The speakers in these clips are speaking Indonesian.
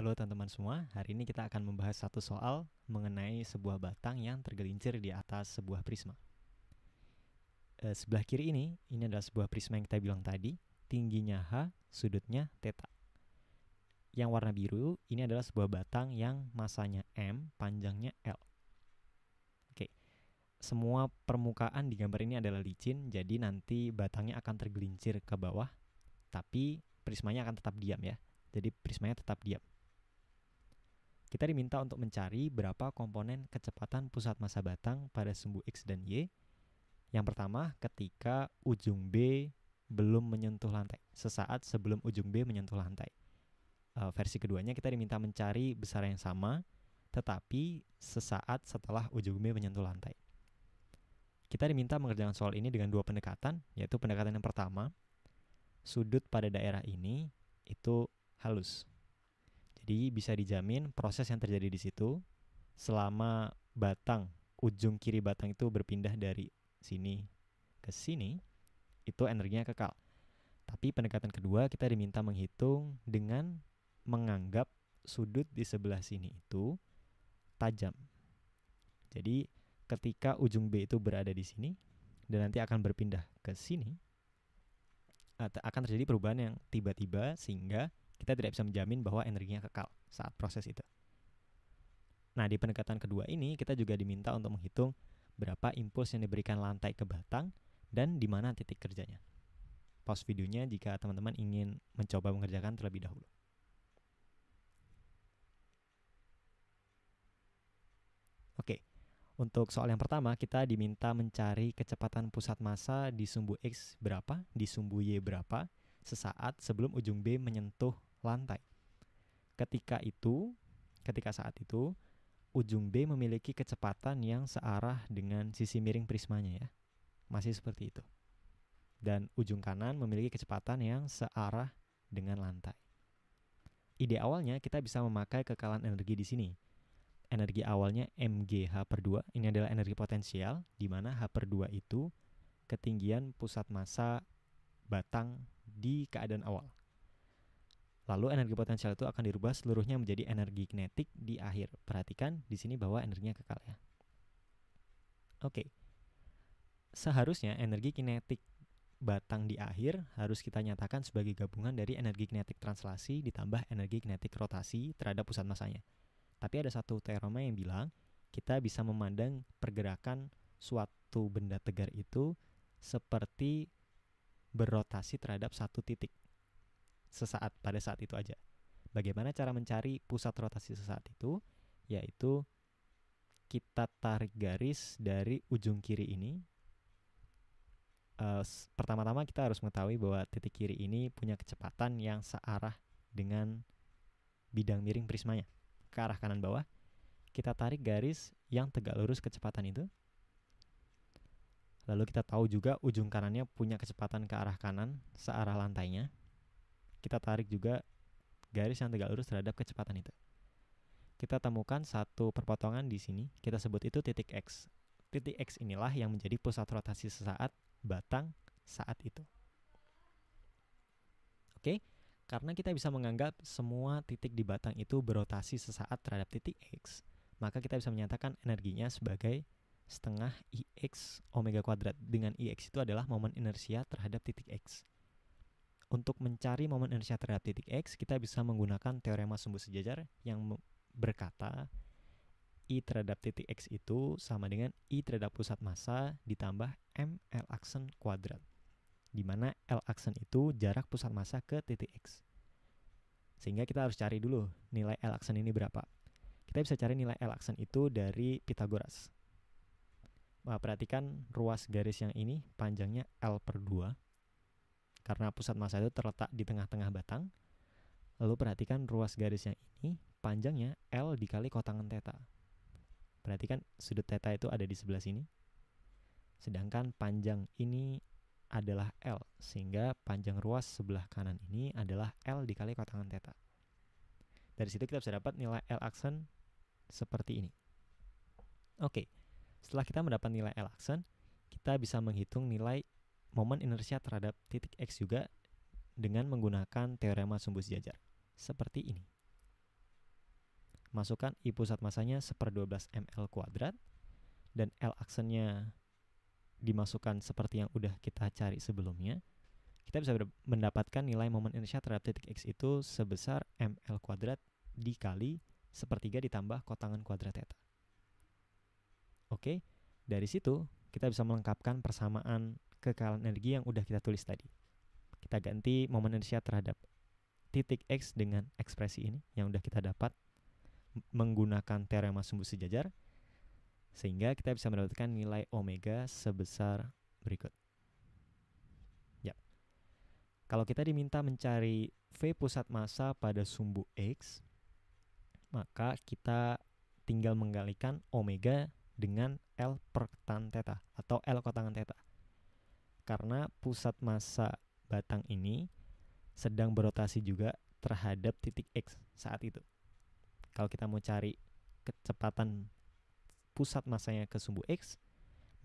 Halo teman-teman semua, hari ini kita akan membahas satu soal mengenai sebuah batang yang tergelincir di atas sebuah prisma. E, sebelah kiri ini, ini adalah sebuah prisma yang kita bilang tadi, tingginya H, sudutnya theta. Yang warna biru, ini adalah sebuah batang yang masanya M, panjangnya L. Oke, semua permukaan di gambar ini adalah licin, jadi nanti batangnya akan tergelincir ke bawah, tapi prismanya akan tetap diam ya. Jadi prismanya tetap diam. Kita diminta untuk mencari berapa komponen kecepatan pusat massa batang pada sumbu X dan Y. Yang pertama, ketika ujung B belum menyentuh lantai, sesaat sebelum ujung B menyentuh lantai. E, versi keduanya kita diminta mencari besar yang sama, tetapi sesaat setelah ujung B menyentuh lantai. Kita diminta mengerjakan soal ini dengan dua pendekatan, yaitu pendekatan yang pertama, sudut pada daerah ini itu halus, jadi bisa dijamin proses yang terjadi di situ selama batang ujung kiri batang itu berpindah dari sini ke sini itu energinya kekal. Tapi pendekatan kedua kita diminta menghitung dengan menganggap sudut di sebelah sini itu tajam. Jadi ketika ujung B itu berada di sini dan nanti akan berpindah ke sini akan terjadi perubahan yang tiba-tiba sehingga kita tidak bisa menjamin bahwa energinya kekal saat proses itu. Nah, di pendekatan kedua ini kita juga diminta untuk menghitung berapa impuls yang diberikan lantai ke batang dan di mana titik kerjanya. Pause videonya jika teman-teman ingin mencoba mengerjakan terlebih dahulu. Oke, untuk soal yang pertama kita diminta mencari kecepatan pusat massa di sumbu X berapa, di sumbu Y berapa, sesaat sebelum ujung B menyentuh lantai. Ketika itu, ketika saat itu, ujung B memiliki kecepatan yang searah dengan sisi miring prismanya ya. Masih seperti itu. Dan ujung kanan memiliki kecepatan yang searah dengan lantai. Ide awalnya kita bisa memakai kekalan energi di sini. Energi awalnya mgh per 2, ini adalah energi potensial, di mana h per 2 itu ketinggian pusat massa batang di keadaan awal. Lalu energi potensial itu akan dirubah seluruhnya menjadi energi kinetik di akhir. Perhatikan di sini bahwa energinya kekal ya. Oke. Seharusnya energi kinetik batang di akhir harus kita nyatakan sebagai gabungan dari energi kinetik translasi ditambah energi kinetik rotasi terhadap pusat masanya. Tapi ada satu teorema yang bilang kita bisa memandang pergerakan suatu benda tegar itu seperti berotasi terhadap satu titik sesaat pada saat itu aja. Bagaimana cara mencari pusat rotasi sesaat itu? Yaitu kita tarik garis dari ujung kiri ini. Uh, pertama-tama kita harus mengetahui bahwa titik kiri ini punya kecepatan yang searah dengan bidang miring prismanya ke arah kanan bawah. Kita tarik garis yang tegak lurus kecepatan itu. Lalu kita tahu juga ujung kanannya punya kecepatan ke arah kanan searah lantainya kita tarik juga garis yang tegak lurus terhadap kecepatan itu. Kita temukan satu perpotongan di sini, kita sebut itu titik X. Titik X inilah yang menjadi pusat rotasi sesaat batang saat itu. Oke, karena kita bisa menganggap semua titik di batang itu berotasi sesaat terhadap titik X, maka kita bisa menyatakan energinya sebagai setengah IX omega kuadrat. Dengan IX itu adalah momen inersia terhadap titik X. Untuk mencari momen inersia terhadap titik X, kita bisa menggunakan teorema sumbu sejajar yang berkata I terhadap titik X itu sama dengan I terhadap pusat massa ditambah M L aksen kuadrat. Di mana L aksen itu jarak pusat massa ke titik X. Sehingga kita harus cari dulu nilai L aksen ini berapa. Kita bisa cari nilai L aksen itu dari Pitagoras. Nah, perhatikan ruas garis yang ini panjangnya L per 2 karena pusat massa itu terletak di tengah-tengah batang. Lalu perhatikan ruas garis yang ini, panjangnya L dikali kotangan theta. Perhatikan sudut theta itu ada di sebelah sini. Sedangkan panjang ini adalah L, sehingga panjang ruas sebelah kanan ini adalah L dikali kotangan theta. Dari situ kita bisa dapat nilai L aksen seperti ini. Oke, setelah kita mendapat nilai L aksen, kita bisa menghitung nilai momen inersia terhadap titik X juga dengan menggunakan teorema sumbu sejajar. Seperti ini. Masukkan I pusat masanya 1 per 12 ml kuadrat dan L aksennya dimasukkan seperti yang udah kita cari sebelumnya. Kita bisa mendapatkan nilai momen inersia terhadap titik X itu sebesar ml kuadrat dikali sepertiga ditambah kotangan kuadrat theta. Oke, dari situ kita bisa melengkapkan persamaan kekalan energi yang udah kita tulis tadi. Kita ganti momen inersia terhadap titik X dengan ekspresi ini yang udah kita dapat menggunakan teorema sumbu sejajar sehingga kita bisa mendapatkan nilai omega sebesar berikut. Ya. Kalau kita diminta mencari V pusat massa pada sumbu X, maka kita tinggal menggalikan omega dengan L per tan theta atau L kotangan theta karena pusat massa batang ini sedang berotasi juga terhadap titik X saat itu. Kalau kita mau cari kecepatan pusat massanya ke sumbu X,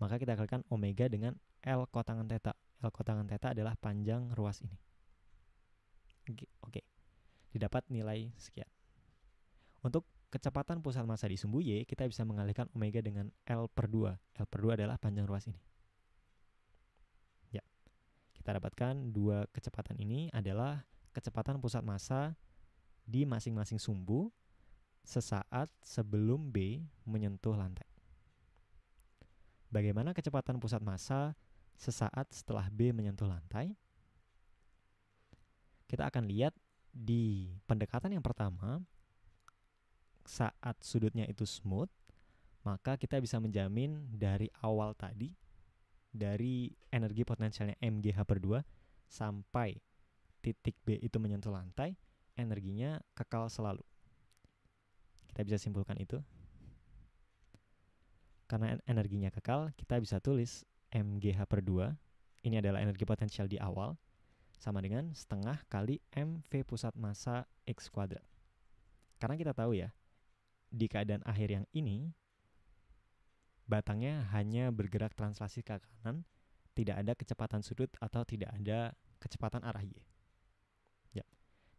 maka kita kalikan omega dengan L kotangan theta. L kotangan theta adalah panjang ruas ini. Oke, oke. didapat nilai sekian. Untuk kecepatan pusat massa di sumbu Y, kita bisa mengalihkan omega dengan L per 2. L per 2 adalah panjang ruas ini kita dapatkan dua kecepatan ini adalah kecepatan pusat massa di masing-masing sumbu sesaat sebelum B menyentuh lantai. Bagaimana kecepatan pusat massa sesaat setelah B menyentuh lantai? Kita akan lihat di pendekatan yang pertama, saat sudutnya itu smooth, maka kita bisa menjamin dari awal tadi dari energi potensialnya MGH per 2 sampai titik B itu menyentuh lantai, energinya kekal selalu. Kita bisa simpulkan itu. Karena energinya kekal, kita bisa tulis MGH per 2, ini adalah energi potensial di awal, sama dengan setengah kali MV pusat massa X kuadrat. Karena kita tahu ya, di keadaan akhir yang ini, batangnya hanya bergerak translasi ke kanan, tidak ada kecepatan sudut atau tidak ada kecepatan arah Y. Ya.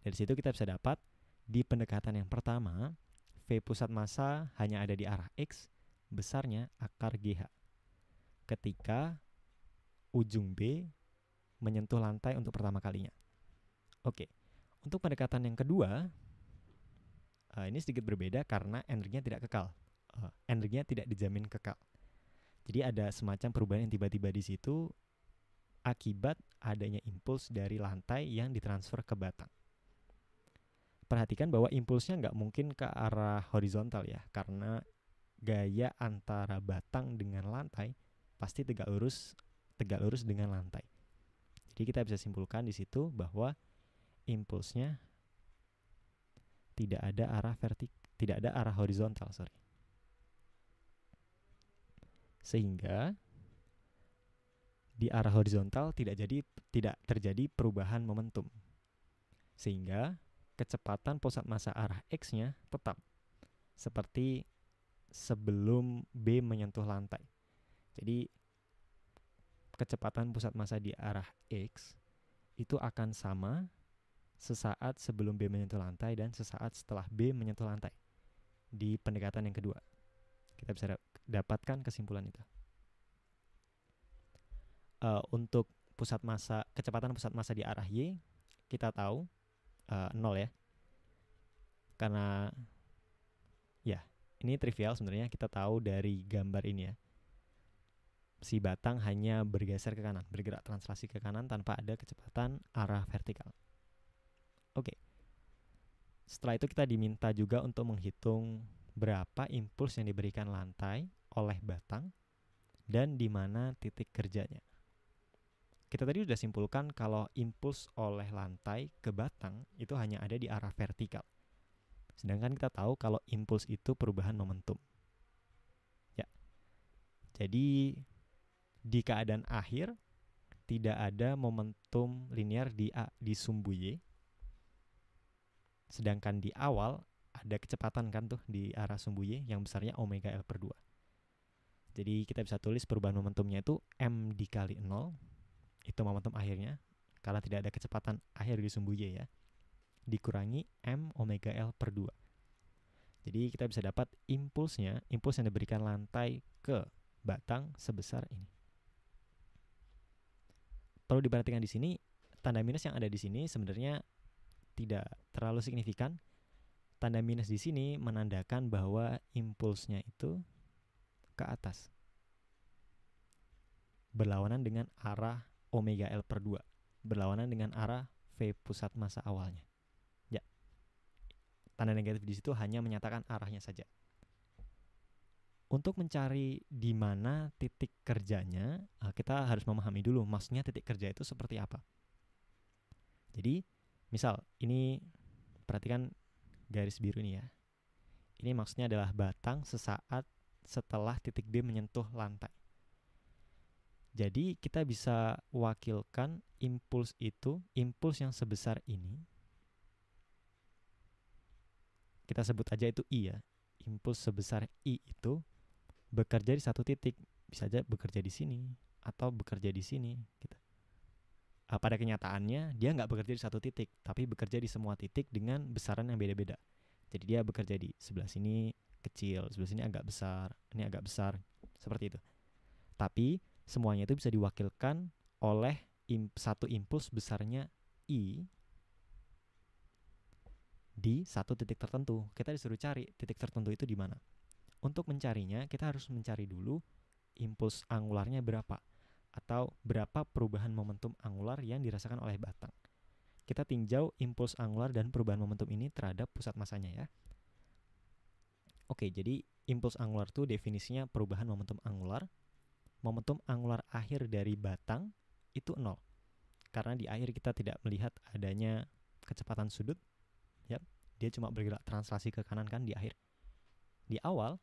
Dari situ kita bisa dapat di pendekatan yang pertama, V pusat massa hanya ada di arah X, besarnya akar GH. Ketika ujung B menyentuh lantai untuk pertama kalinya. Oke, untuk pendekatan yang kedua, eh, ini sedikit berbeda karena energinya tidak kekal uh, eh, energinya tidak dijamin kekal. Jadi ada semacam perubahan yang tiba-tiba di situ akibat adanya impuls dari lantai yang ditransfer ke batang. Perhatikan bahwa impulsnya nggak mungkin ke arah horizontal ya, karena gaya antara batang dengan lantai pasti tegak lurus tegak lurus dengan lantai. Jadi kita bisa simpulkan di situ bahwa impulsnya tidak ada arah vertik, tidak ada arah horizontal, sorry sehingga di arah horizontal tidak jadi tidak terjadi perubahan momentum. Sehingga kecepatan pusat massa arah X-nya tetap seperti sebelum B menyentuh lantai. Jadi kecepatan pusat massa di arah X itu akan sama sesaat sebelum B menyentuh lantai dan sesaat setelah B menyentuh lantai di pendekatan yang kedua. Kita bisa dapatkan kesimpulan itu. Uh, untuk pusat massa kecepatan pusat massa di arah y kita tahu uh, eh, 0 ya. Karena ya, ini trivial sebenarnya kita tahu dari gambar ini ya. Si batang hanya bergeser ke kanan, bergerak translasi ke kanan tanpa ada kecepatan arah vertikal. Oke. Okay. Setelah itu kita diminta juga untuk menghitung berapa impuls yang diberikan lantai oleh batang dan di mana titik kerjanya. Kita tadi sudah simpulkan kalau impuls oleh lantai ke batang itu hanya ada di arah vertikal. Sedangkan kita tahu kalau impuls itu perubahan momentum. Ya. Jadi di keadaan akhir tidak ada momentum linear di A, di sumbu Y. Sedangkan di awal ada kecepatan kan tuh di arah sumbu Y yang besarnya omega L per 2. Jadi kita bisa tulis perubahan momentumnya itu M dikali 0. Itu momentum akhirnya. Karena tidak ada kecepatan akhir di sumbu Y ya. Dikurangi M omega L per 2. Jadi kita bisa dapat impulsnya, impuls yang diberikan lantai ke batang sebesar ini. Perlu diperhatikan di sini, tanda minus yang ada di sini sebenarnya tidak terlalu signifikan. Tanda minus di sini menandakan bahwa impulsnya itu ke atas. Berlawanan dengan arah omega L per 2. Berlawanan dengan arah V pusat massa awalnya. Ya. Tanda negatif di situ hanya menyatakan arahnya saja. Untuk mencari di mana titik kerjanya, eh, kita harus memahami dulu maksudnya titik kerja itu seperti apa. Jadi, misal ini perhatikan garis biru ini ya. Ini maksudnya adalah batang sesaat setelah titik B menyentuh lantai. Jadi kita bisa wakilkan impuls itu, impuls yang sebesar ini. Kita sebut aja itu I ya. Impuls sebesar I itu bekerja di satu titik. Bisa aja bekerja di sini atau bekerja di sini gitu. Ah, pada kenyataannya dia nggak bekerja di satu titik, tapi bekerja di semua titik dengan besaran yang beda-beda. Jadi dia bekerja di sebelah sini, kecil, sebelah sini agak besar, ini agak besar, seperti itu. Tapi semuanya itu bisa diwakilkan oleh imp satu impuls besarnya I di satu titik tertentu. Kita disuruh cari titik tertentu itu di mana. Untuk mencarinya, kita harus mencari dulu impuls angularnya berapa atau berapa perubahan momentum angular yang dirasakan oleh batang kita tinjau impuls angular dan perubahan momentum ini terhadap pusat masanya ya. Oke, jadi impuls angular itu definisinya perubahan momentum angular. Momentum angular akhir dari batang itu nol. Karena di akhir kita tidak melihat adanya kecepatan sudut. Ya, dia cuma bergerak translasi ke kanan kan di akhir. Di awal,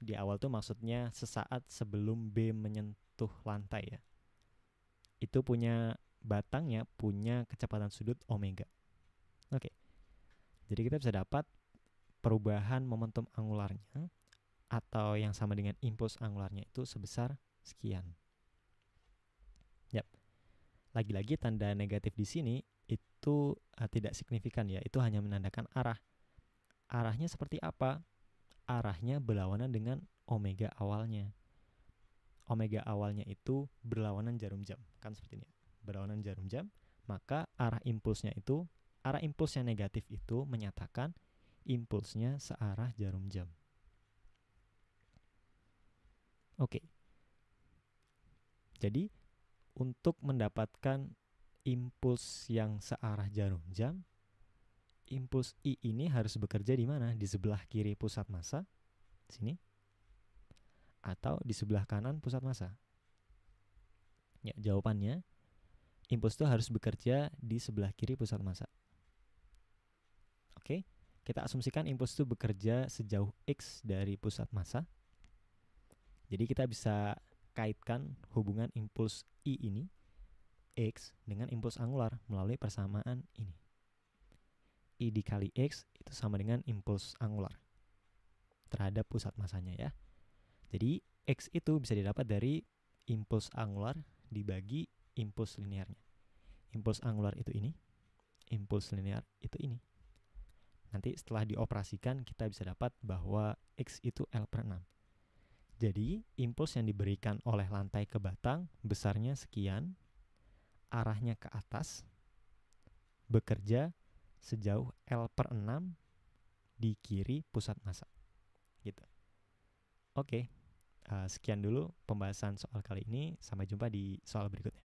di awal tuh maksudnya sesaat sebelum B menyentuh lantai ya. Itu punya batangnya punya kecepatan sudut omega. Oke. Jadi kita bisa dapat perubahan momentum angularnya atau yang sama dengan impuls angularnya itu sebesar sekian. Yap. Lagi-lagi tanda negatif di sini itu uh, tidak signifikan ya, itu hanya menandakan arah. Arahnya seperti apa? Arahnya berlawanan dengan omega awalnya. Omega awalnya itu berlawanan jarum jam, kan seperti ini. Ya. Berlawanan jarum jam, maka arah impulsnya itu arah impuls yang negatif itu menyatakan impulsnya searah jarum jam. Oke. Jadi untuk mendapatkan impuls yang searah jarum jam, impuls I ini harus bekerja di mana? Di sebelah kiri pusat massa, sini. Atau di sebelah kanan pusat massa. Ya, jawabannya impuls itu harus bekerja di sebelah kiri pusat massa. Oke. Okay? Kita asumsikan impuls itu bekerja sejauh X dari pusat massa. Jadi kita bisa kaitkan hubungan impuls I ini, X, dengan impuls angular melalui persamaan ini. I dikali X itu sama dengan impuls angular terhadap pusat massanya ya. Jadi X itu bisa didapat dari impuls angular dibagi impuls linearnya. Impuls angular itu ini, impuls linear itu ini. Nanti setelah dioperasikan kita bisa dapat bahwa X itu L per 6. Jadi, impuls yang diberikan oleh lantai ke batang besarnya sekian, arahnya ke atas, bekerja sejauh L per 6 di kiri pusat massa. Gitu. Oke, eh, sekian dulu pembahasan soal kali ini. Sampai jumpa di soal berikutnya.